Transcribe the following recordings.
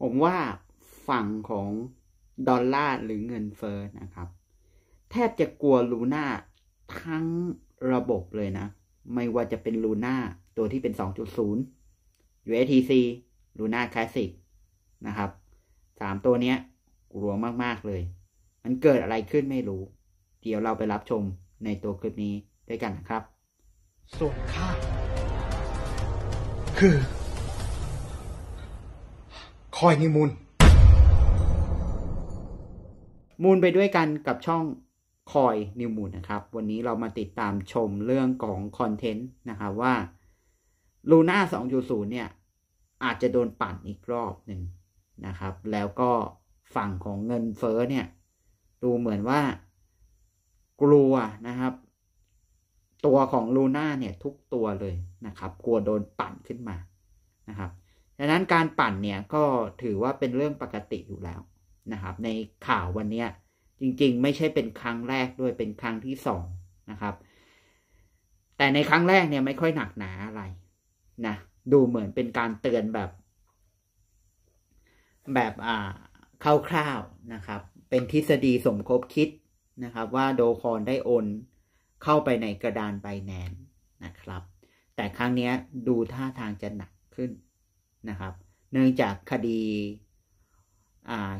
ผมว่าฝั่งของดอลลาร์หรือเงินเฟอ้อนะครับ แทบจะกลัวลูน่าทั้งระบบเลยนะ ไม่ว่าจะเป็นลูน่าตัวที่เป็น 2.0 USTC ลูน่าคลาสสิกนะครับ สามตัวเนี้ย กลัวมาก ๆ เลย มันเกิดอะไรขึ้นไม่รู้เดี๋ยวเราไปรับชมในตัวคลิปนี้ ด้วยกันนะครับ ส่วนข้าคือคอยนิมูลมูลไปด้วยกันกับช่องคอยนิวมูลนะครับ วันนี้เรามาติดตามชมเรื่องของคอนเทนต์นะครับ ว่าลูน่า2.0 เนี่ย อาจจะโดนปั่นอีกรอบหนึ่งนะครับ แล้วก็ฝั่งของเงินเฟ้อเนี่ย ดูเหมือนว่ากลัวนะครับ ตัวของลูน่าเนี่ยทุกตัวเลยนะครับ กลัวโดนปั่นขึ้นมานะครับดังนั้นการปั่นเนี่ยก็ถือว่าเป็นเรื่องปกติอยู่แล้วนะครับ ในข่าววันนี้จริง ๆ ไม่ใช่เป็นครั้งแรกด้วยเป็นครั้งที่สองนะครับ แต่ในครั้งแรกเนี่ยไม่ค่อยหนักหนาอะไรนะดูเหมือนเป็นการเตือนแบบ แบบอ่าคร่าวๆนะครับ เป็นทฤษฎีสมคบคิดนะครับ ว่าโดคอนได้โอน เข้าไปในกระดานไบแนนนะครับ แต่ครั้งนี้ดูท่าทางจะหนักขึ้นนะครับ เนื่องจากคดี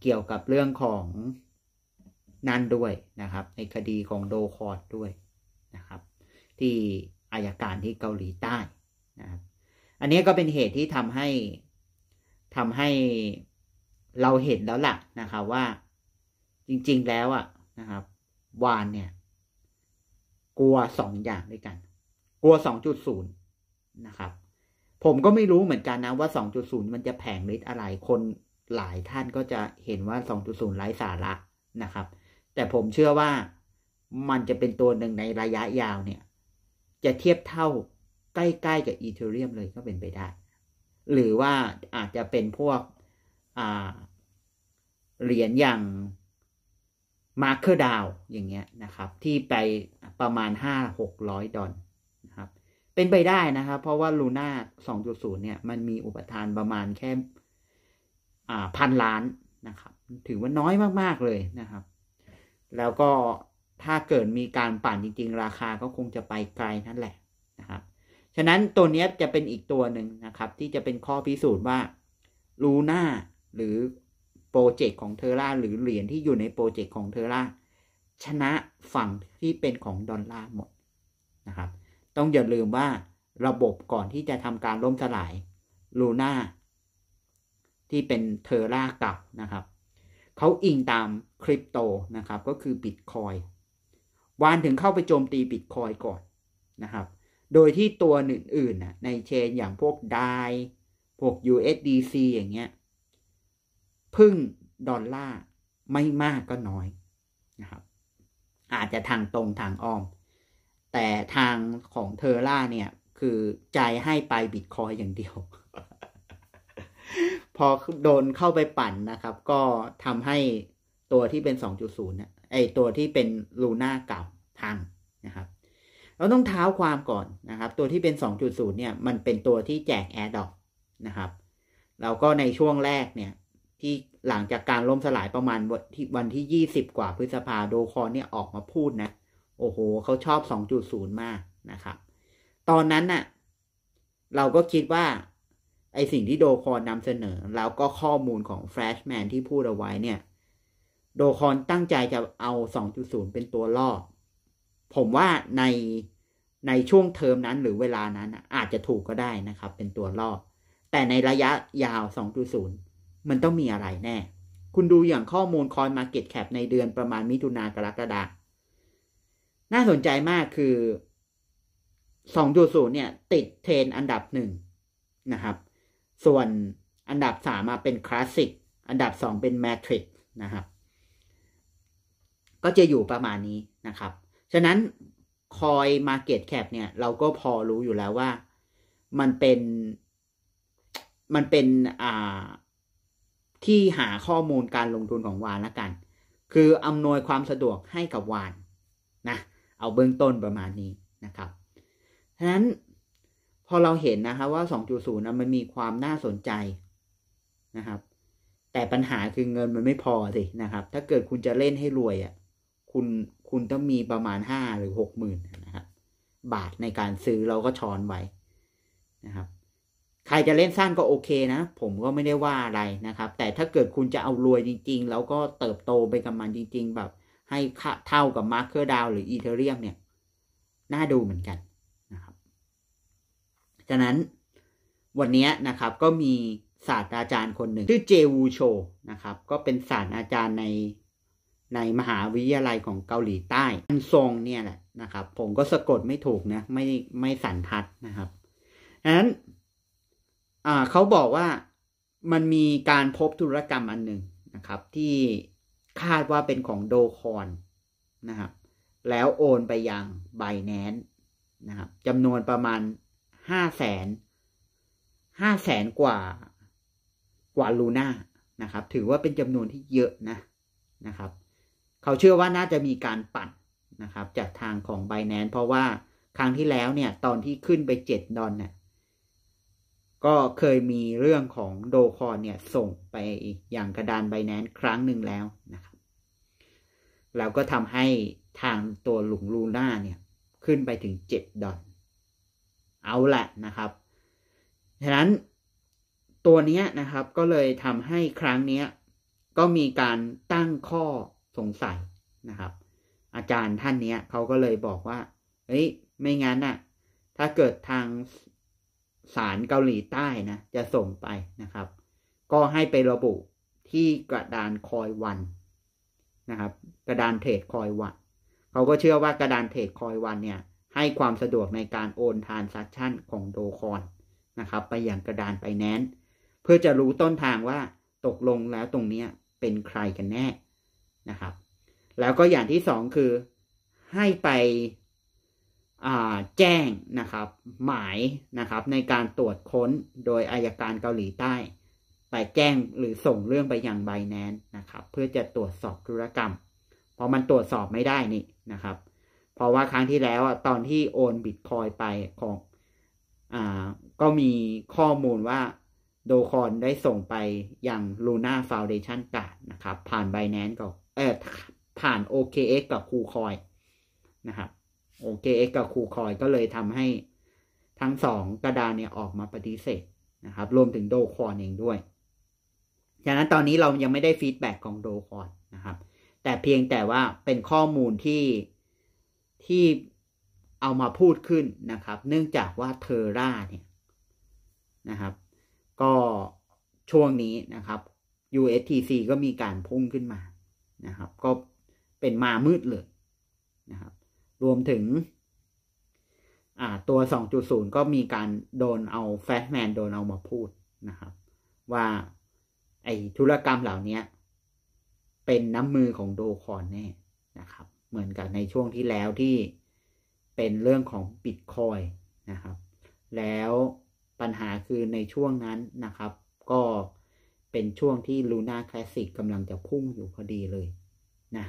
เกี่ยวกับเรื่องของนั่นด้วยนะครับ ในคดีของโดคอร์ดด้วยนะครับ ที่อายการที่เกาหลีใต้นะครับ อันนี้ก็เป็นเหตุที่ทำให้ทำให้เราเห็นแล้วล่ะนะครับว่า จริงๆแล้วอ่ะนะครับ วานเนี่ย กลัวสองอย่างด้วยกัน กลัวสองจุดศูนย์นะครับผมก็ไม่รู้เหมือนกันนะว่า 2.0 มันจะแผงฤทธิ์อะไร คนหลายท่านก็จะเห็นว่า 2.0 ไร้สาระนะครับ แต่ผมเชื่อว่ามันจะเป็นตัวหนึ่งในระยะยาวเนี่ย จะเทียบเท่าใกล้ ๆ กับอีเทเรียมเลยก็เป็นไปได้ หรือว่าอาจจะเป็นพวกเหรียญอย่างมาร์เคอร์ดาวอย่างเงี้ยนะครับ ที่ไปประมาณ 5 600 ดอลลเป็นไปได้นะครับ เพราะว่าลูน่า2.0เนี่ยมันมีอุปทานประมาณแค่พันล้านนะครับถือว่าน้อยมากๆเลยนะครับ แล้วก็ถ้าเกิดมีการปั่นจริงๆ ราคาก็คงจะไปไกลนั่นแหละนะครับ ฉะนั้นตัวนี้จะเป็นอีกตัวหนึ่งนะครับที่จะเป็นข้อพิสูจน์ว่าลูน่าหรือโปรเจกต์ของเทอร่าหรือเหรียญที่อยู่ในโปรเจกต์ของเทอร่าชนะฝั่งที่เป็นของดอลลาร์หมดนะครับต้องอย่าลืมว่าระบบก่อนที่จะทำการล่มสลายลูน่าที่เป็นเทอร่าเก่านะครับเขาอิงตามคริปโตนะครับก็คือบิตคอยวานถึงเข้าไปโจมตีบิตคอยก่อนนะครับ โดยที่ตัวอื่นๆในเชนอย่างพวกไดพวก USDC อย่างเงี้ย พึ่งดอลลาร์ไม่มากก็น้อยนะครับ อาจจะทางตรงทางอ้อมแต่ทางของเทอร่าเนี่ยคือใจให้ไปบิตคอยอย่างเดียว พอโดนเข้าไปปั่นนะครับ ก็ทำให้ตัวที่เป็น 2.0นะไอตัวที่เป็นลูน่าเก่าพังนะครับ เราต้องเท้าความก่อนนะครับ ตัวที่เป็น 2.0 เนี่ย มันเป็นตัวที่แจกแอร์ดอกนะครับเราก็ในช่วงแรกเนี่ยที่หลังจากการล่มสลายประมาณวันที่วันที่20 กว่าพฤษภาโดคอนเนี่ยออกมาพูดนะโอ้โห เขาชอบ 2.0 มากนะครับ ตอนนั้นน่ะ เราก็คิดว่า ไอสิ่งที่โดคอนนำเสนอ แล้วก็ข้อมูลของแฟลชแมนที่พูดเอาไว้เนี่ย โดคอนตั้งใจจะเอา 2.0 เป็นตัวล่อ ผมว่าใน ในช่วงเทอมนั้นหรือเวลานั้นอาจจะถูกก็ได้นะครับ เป็นตัวล่อ แต่ในระยะยาว 2.0 มันต้องมีอะไรแน่ คุณดูอย่างข้อมูลคอ n มาเก็ตแคปในเดือนประมาณมิถุนากรกฎาคมน่าสนใจมากคือ2ูเนี่ย ติดเทรนอันดับหนึ่งนะครับ ส่วนอันดับสามมาเป็นคลาสสิกอันดับสองเป็นแมทริกนะครับ ก็จะอยู่ประมาณนี้นะครับ ฉะนั้นคอยมาเก็ตแคปเนี่ย เราก็พอรู้อยู่แล้วว่ามันเป็นมันเป็นอ่าที่หาข้อมูลการลงทุนของวานละกัน คืออำนวยความสะดวกให้กับวานนะเอาเบื้องต้นประมาณนี้นะครับฉะนั้นพอเราเห็นนะครับว่า 2.0นะมันมีความน่าสนใจนะครับ แต่ปัญหาคือเงินมันไม่พอสินะครับ ถ้าเกิดคุณจะเล่นให้รวยอะ่ะ คุณคุณต้องมีประมาณห้าหรือหกหมื่นนะครับบาทในการซื้อเราก็ช้อนไว้นะครับ ใครจะเล่นสั้นก็โอเคนะ ผมก็ไม่ได้ว่าอะไรนะครับ แต่ถ้าเกิดคุณจะเอารวยจริง ๆ แล้วก็เติบโตไปกับมันจริง ๆ แบบให้เท่ากับมาร์คเกอร์ดาวหรืออีเทเรียมเนี่ย น่าดูเหมือนกันนะครับฉะนั้นวันนี้นะครับก็มีศาสตราจารย์คนหนึ่งชื่อเจวูโชนะครับ ก็เป็นศาสตราจารย์ในในมหาวิทยาลัยของเกาหลีใต้อันซงเนี่ยแหละนะครับ ผมก็สะกดไม่ถูกนะไม่ไม่สันทัดนะครับดังนั้นเขาบอกว่ามันมีการพบธุรกรรมอันหนึ่งนะครับ ที่คาดว่าเป็นของโดคอนนะครับ แล้วโอนไปยังไบแนนนะครับจำนวนประมาณห้าแสน ห้าแสนกว่ากว่าลูน่านะครับ ถือว่าเป็นจำนวนที่เยอะนะนะครับ เขาเชื่อว่าน่าจะมีการปั่นนะครับจากทางของไบแนนเพราะว่าครั้งที่แล้วเนี่ยตอนที่ขึ้นไปเจ็ดดอนเนี่ยก็เคยมีเรื่องของโดคอนเนี่ยส่งไปอย่างกระดานไบแนนครั้งหนึ่งแล้วนะครับแล้วก็ทำให้ทางตัวหลุงลูน่าเนี่ยขึ้นไปถึงเจ็ดอลเอาละนะครับ ฉะนั้นตัวนี้นะครับก็เลยทำให้ครั้งนี้ ก็มีการตั้งข้อสงสัยนะครับ อาจารย์ท่านนี้เขาก็เลยบอกว่าเฮ้ยไม่งั้นอะถ้าเกิดทางสารเกาหลีใต้นะจะส่งไปนะครับ ก็ให้ไประบุที่กระดานคอยวันนะครับ กระดานเทรดคอยวันเขาก็เชื่อว่ากระดานเทรดคอยวันเนี่ยให้ความสะดวกในการโอนทานซัคชั่นของโดคอนนะครับ ไปอย่างกระดานไปแนนเพื่อจะรู้ต้นทางว่าตกลงแล้วตรงนี้เป็นใครกันแน่นะครับ แล้วก็อย่างที่สองคือให้ไปแจ้งนะครับหมายนะครับในการตรวจค้นโดยอายการเกาหลีใต้ ไปแจ้งหรือส่งเรื่องไปยังไบแนนนะครับ เพื่อจะตรวจสอบธุรกรรมพอมันตรวจสอบไม่ได้นี่นะครับ เพราะว่าครั้งที่แล้วตอนที่โอนบิตคอยไปของอก็มีข้อมูลว่าโดคอนได้ส่งไปยังลูน่าฟาวเดชันการ์ดนะครับ ผ่านไบแนนกับเออผ่าน OKX กับคูคอยนะครับโอเคเอ็กกับคูคอยก็เลยทำให้ทั้งสองกระดานเนี่ยออกมาปฏิเสธนะครับ รวมถึงโดคอนเองด้วยดังนั้นตอนนี้เรายังไม่ได้ฟีดแบ็กของโดคอนนะครับ แต่เพียงแต่ว่าเป็นข้อมูลที่ที่เอามาพูดขึ้นนะครับ เนื่องจากว่าเทอร่าเนี่ยนะครับ ก็ช่วงนี้นะครับ USTC ก็มีการพุ่งขึ้นมานะครับ ก็เป็นมามืดเลยนะครับรวมถึงอตัว 2.0 ก็มีการโดนเอาแฟชแมนโดนเอามาพูดนะครับ ว่าไอธุรกรรมเหล่านี้เป็นน้ำมือของโดคอนแน่นะครับ เหมือนกับในช่วงที่แล้วที่เป็นเรื่องของบิตคอยนะครับ แล้วปัญหาคือในช่วงนั้นนะครับ ก็เป็นช่วงที่ลูน่าคลาสสิกกำลังจะพุ่งอยู่พอดีเลยนะ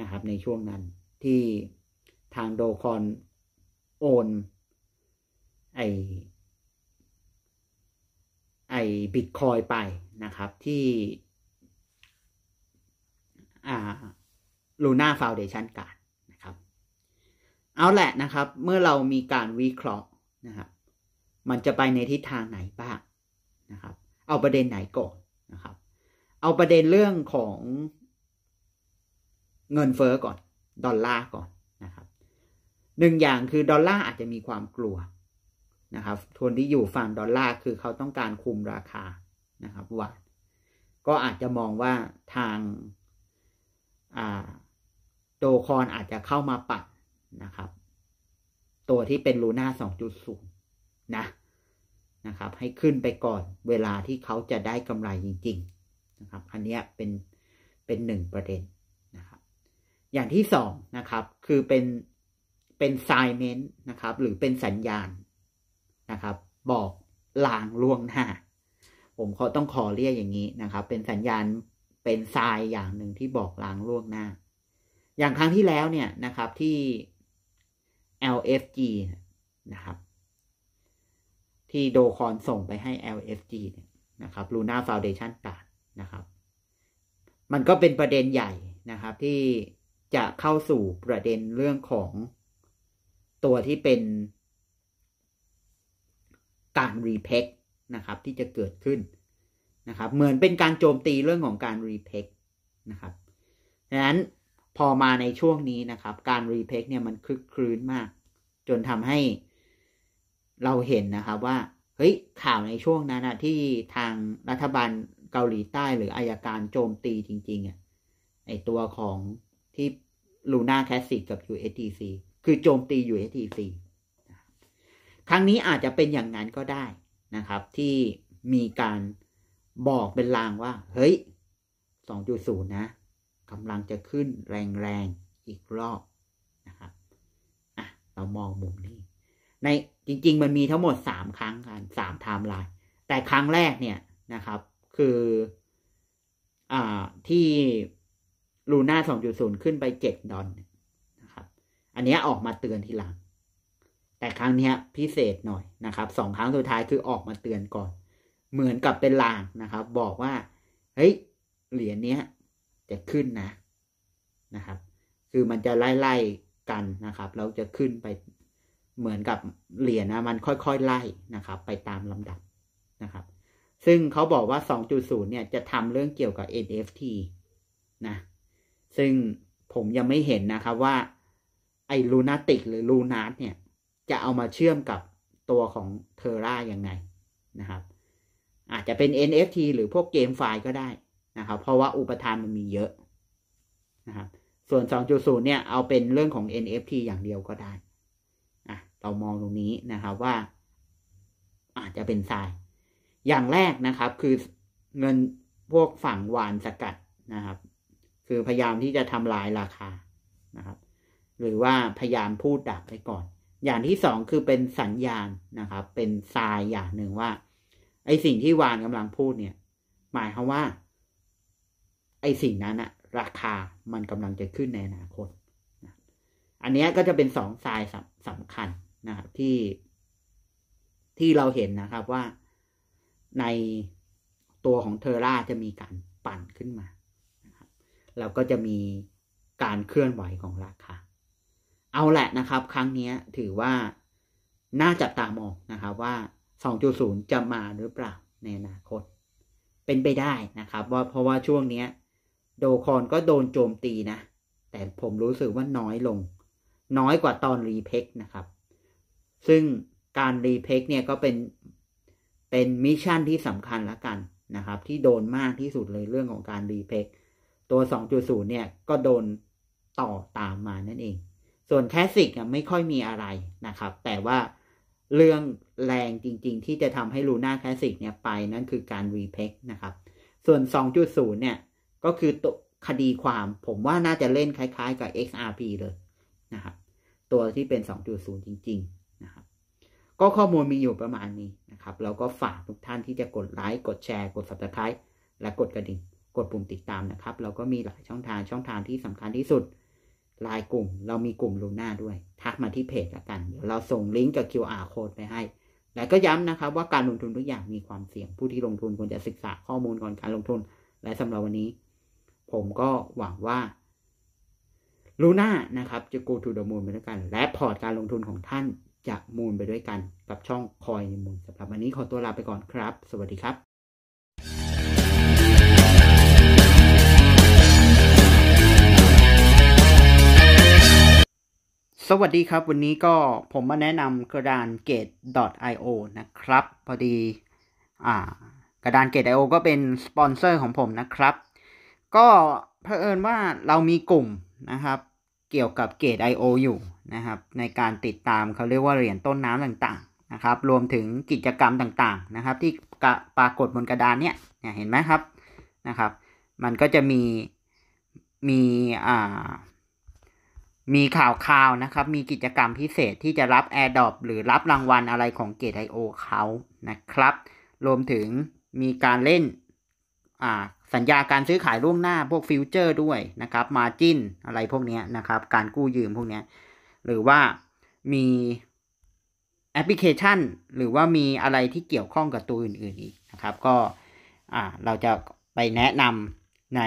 นะครับ ในช่วงนั้นที่ทางโดคอน โอน ไอไอบิตคอยไปนะครับที่อ่าลูน่าฟาวเดชันการนะครับเอาแหละนะครับ เมื่อเรามีการวิเคราะห์นะครับ มันจะไปในทิศทางไหนบ้างนะครับ เอาประเด็นไหนก่อนนะครับ เอาประเด็นเรื่องของเงินเฟอ้อก่อน ดอลลาร์ก่อนนะครับหนึ่งอย่างคือดอลลาร์อาจจะมีความกลัวนะครับทุนที่อยู่ฝั่งดอลลาร์คือเขาต้องการคุมราคานะครับวัดก็อาจจะมองว่าทางโดคอนอาจจะเข้ามาปัดนะครับ ตัวที่เป็นลูน่า2.0 นะนะครับ ให้ขึ้นไปก่อนเวลาที่เขาจะได้กำไรจริง ๆ นะครับอันนี้เป็นเป็นหนึ่งประเด็นนะครับ อย่างที่สองนะครับคือเป็นเป็นไซเมนต์นะครับ หรือเป็นสัญญาณนะครับ บอกลางล่วงหน้า ผมเขาต้องขอเรียกอย่างนี้นะครับ เป็นสัญญาณเป็นทรายอย่างหนึ่งที่บอกลางล่วงหน้า อย่างครั้งที่แล้วเนี่ยนะครับที่ LFG นะครับที่โดคอนส่งไปให้ LFG เนี่ยนะครับ Luna Foundation c ดนะครับมันก็เป็นประเด็นใหญ่นะครับ ที่จะเข้าสู่ประเด็นเรื่องของตัวที่เป็นการรีเพ็กนะครับที่จะเกิดขึ้นนะครับเหมือนเป็นการโจมตีเรื่องของการรีเพ็กนะครับดังนั้นพอมาในช่วงนี้นะครับ การรีเพ็กเนี่ยมันคลึกคลื้นมาก จนทำให้เราเห็นนะครับ ว่าเฮ้ยข่าวในช่วงนั้นนะที่ทางรัฐบาลเกาหลีใต้หรืออายการโจมตีจริงๆอ่ะไอตัวของที่ลูน่าแคสซิกกับ USDC คือโจมตี USTC ครั้งนี้อาจจะเป็นอย่างนั้นก็ได้นะครับ ที่มีการบอกเป็น ลางว่า เฮ้ย 2.0 นะกำลังจะขึ้นแรง ๆ อีกรอบนะครับอ่ะเรามองมุมนี้ ในจริง ๆ มันมีทั้งหมด 3 ครั้งกัน3ไทม์ไลน์แต่ครั้งแรกเนี่ย นะครับ คืออ่าที่ลูน่า2.0 ขึ้นไป 7 ดอลอันนี้ออกมาเตือนทีหลัง แต่ครั้งนี้พิเศษหน่อยนะครับสองครั้งสุดท้ายคือออกมาเตือนก่อน เหมือนกับเป็นลางนะครับ บอกว่าเฮ้ยเหรียญนี้จะขึ้นนะนะครับ คือมันจะไล่ไล่กันนะครับเราจะขึ้นไปเหมือนกับเหรียญนะ มันค่อยๆไล่นะครับ ไปตามลำดับนะครับ ซึ่งเขาบอกว่า 2.0เนี่ยจะทำเรื่องเกี่ยวกับ NFT นะซึ่งผมยังไม่เห็นนะครับว่าไอ้ลูนาติกหรือลูนาร์เนี่ย จะเอามาเชื่อมกับตัวของเทอร่ายังไงนะครับ อาจจะเป็น NFT หรือพวกเกมไฟล์ก็ได้นะครับ เพราะว่าอุปทานมันมีเยอะนะครับ ส่วน 2.0 เนี่ยเอาเป็นเรื่องของ NFT อย่างเดียวก็ได้อะเรามองตรงนี้นะครับว่า อาจจะเป็นทรายอย่างแรกนะครับคือเงินพวกฝั่งวานสกัดนะครับคือพยายามที่จะทำลายราคานะครับหรือว่าพยายามพูดดักไปก่อน อย่างที่สองคือเป็นสัญญาณนะครับ เป็นทรายอย่างหนึ่งว่า ไอสิ่งที่วานกำลังพูดเนี่ย หมายความว่าไอสิ่งนั้นอะราคามันกำลังจะขึ้นในอนาคต อันนี้ก็จะเป็นสองทรายสำคัญนะครับที่ที่เราเห็นนะครับว่า ในตัวของเทอร่าจะมีการปั่นขึ้นมานะครับแล้วก็จะมีการเคลื่อนไหวของราคาเอาแหละนะครับ ครั้งนี้ถือว่าน่าจับตามองนะครับ ว่า2.0จะมาหรือเปล่าในอนาคตเป็นไปได้นะครับ ว่าเพราะว่าช่วงนี้โดคอนก็โดนโจมตีนะแต่ผมรู้สึกว่าน้อยลงน้อยกว่าตอนรีเพกนะครับ ซึ่งการรีเพกเนี่ยก็เป็นเป็นมิชชั่นที่สำคัญละกันนะครับที่โดนมากที่สุดเลยเรื่องของการรีเพกตัว2.0เนี่ยก็โดนต่อตามมานั่นเองส่วนแคสิกอ่ะไม่ค่อยมีอะไรนะครับ แต่ว่าเรื่องแรงจริงๆ ที่จะทำให้ลูน่าแคสิกเนี่ยไปนั่นคือการรีเพกนะครับ ส่วน 2.0 เนี่ย ก็คือตัวคดีความผมว่าน่าจะเล่นคล้ายๆกับ XRP เลยนะครับ ตัวที่เป็น 2.0 จริงๆ นะครับ ก็ข้อมูลมีอยู่ประมาณนี้นะครับ แล้วก็ฝากทุกท่านที่จะกดไลค์กดแชร์กด subscribe และกดกระดิ่งกดปุ่มติดตามนะครับ เราก็มีหลายช่องทางช่องทางที่สำคัญที่สุดลายกลุ่มเรามีกลุ่มลูน่าด้วย ทักมาที่เพจละกันเดี๋ยวเราส่งลิงก์กับ QR code ไปให้ แล้วก็ย้ำนะครับ ว่าการลงทุนทุกอย่างมีความเสี่ยง ผู้ที่ลงทุนควรจะศึกษาข้อมูลก่อนการลงทุนและสำหรับวันนี้ ผมก็หวังว่า ลูน่านะครับ จะกูทูดมูลไปด้วยกันและพอร์ตการลงทุนของท่าน จะมูลไปด้วยกันกับช่องคอยมูลสำหรับวันนี้ขอตัวลาไปก่อนครับ สวัสดีครับสวัสดีครับ วันนี้ก็ผมมาแนะนำกระดานเกด .io นะครับ พอดีอ่ากระดานเกด .io ก็เป็นสปอนเซอร์ของผมนะครับ ก็เผอิญว่าเรามีกลุ่มนะครับเกี่ยวกับเกด .io อยู่นะครับ ในการติดตามเขาเรียกว่าเหรียญต้นน้ำต่างๆนะครับ รวมถึงกิจกรรมต่างๆนะครับ ที่ปรากฏบนกระดานเนี่ยเห็นไหมครับนะครับ มันก็จะมีมีอ่ามีข่าวคราวนะครับ มีกิจกรรมพิเศษที่จะรับแอร์ดอ p หรือรับรางวัลอะไรของเกตไอโอเขา นะครับ รวมถึงมีการเล่นสัญญาการซื้อขายล่วงหน้าพวกฟิวเจอร์ด้วยนะครับ มาจินอะไรพวกนี้นะครับการกู้ยืมพวกนี้ หรือว่ามีแอปพลิเคชัน หรือว่ามีอะไรที่เกี่ยวข้องกับตัวอื่นๆอีกนะครับ ก็เราจะไปแนะนำใน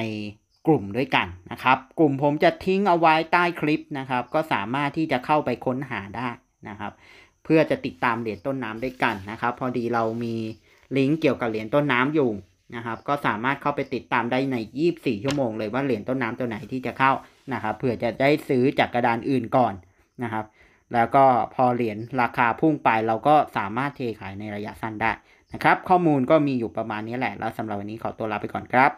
กลุ่มด้วยกันนะครับ กลุ่มผมจะทิ้งเอาไว้ใต้คลิปนะครับ ก็สามารถที่จะเข้าไปค้นหาได้นะครับ เพื่อจะติดตาม เหรียญต้นน้ำด้วยกันนะครับ พอดีเรามีลิงก์เกี่ยวกับเหรียญต้นน้ำอยู่นะครับ ก็สามารถเข้าไปติดตามได้ใน24ชั่วโมงเลยว่าเหรียญต้นน้ำตัวไหนที่จะเข้านะครับเผื่อจะได้ซื้อจากกระดานอื่นก่อนนะครับ แล้วก็พอเหรียญราคาพุ่งไปเราก็สามารถเทขายในระยะสั้นได้นะครับ ข้อมูลก็มีอยู่ประมาณนี้แหละ แล้วสำหรับวันนี้ขอตัวลาไปก่อนครับ